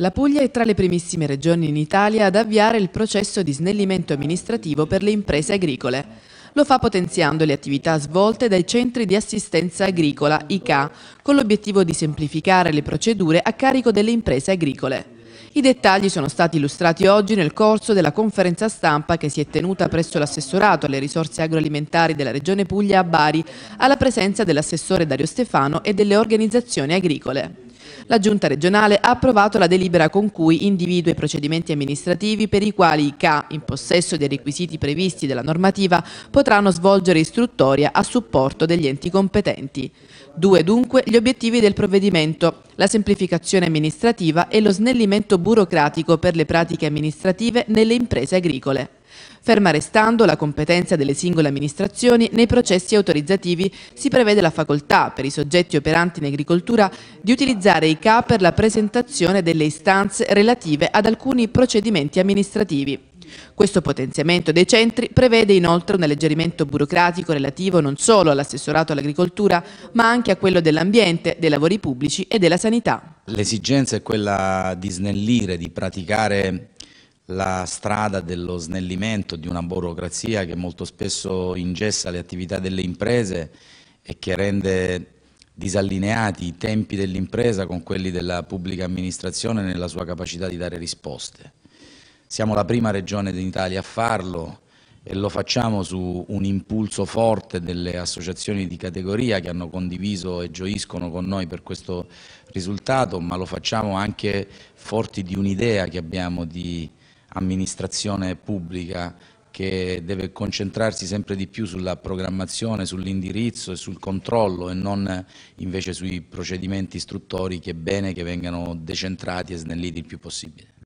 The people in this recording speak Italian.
La Puglia è tra le primissime regioni in Italia ad avviare il processo di snellimento amministrativo per le imprese agricole. Lo fa potenziando le attività svolte dai centri di assistenza agricola, ICA, con l'obiettivo di semplificare le procedure a carico delle imprese agricole. I dettagli sono stati illustrati oggi nel corso della conferenza stampa che si è tenuta presso l'assessorato alle risorse agroalimentari della Regione Puglia a Bari, alla presenza dell'assessore Dario Stefano e delle organizzazioni agricole. La Giunta regionale ha approvato la delibera con cui individua i procedimenti amministrativi per i quali i CA, in possesso dei requisiti previsti dalla normativa, potranno svolgere istruttoria a supporto degli enti competenti. Due dunque gli obiettivi del provvedimento, la semplificazione amministrativa e lo snellimento burocratico per le pratiche amministrative nelle imprese agricole. Ferma restando la competenza delle singole amministrazioni, nei processi autorizzativi si prevede la facoltà per i soggetti operanti in agricoltura di utilizzare i CA per la presentazione delle istanze relative ad alcuni procedimenti amministrativi. Questo potenziamento dei centri prevede inoltre un alleggerimento burocratico relativo non solo all'assessorato all'agricoltura, ma anche a quello dell'ambiente, dei lavori pubblici e della sanità. L'esigenza è quella di snellire, di praticare la strada dello snellimento di una burocrazia che molto spesso ingessa le attività delle imprese e che rende disallineati i tempi dell'impresa con quelli della pubblica amministrazione nella sua capacità di dare risposte. Siamo la prima regione d'Italia a farlo e lo facciamo su un impulso forte delle associazioni di categoria che hanno condiviso e gioiscono con noi per questo risultato, ma lo facciamo anche forti di un'idea che abbiamo di amministrazione pubblica che deve concentrarsi sempre di più sulla programmazione, sull'indirizzo e sul controllo e non invece sui procedimenti istruttori che è bene che vengano decentrati e snelliti il più possibile.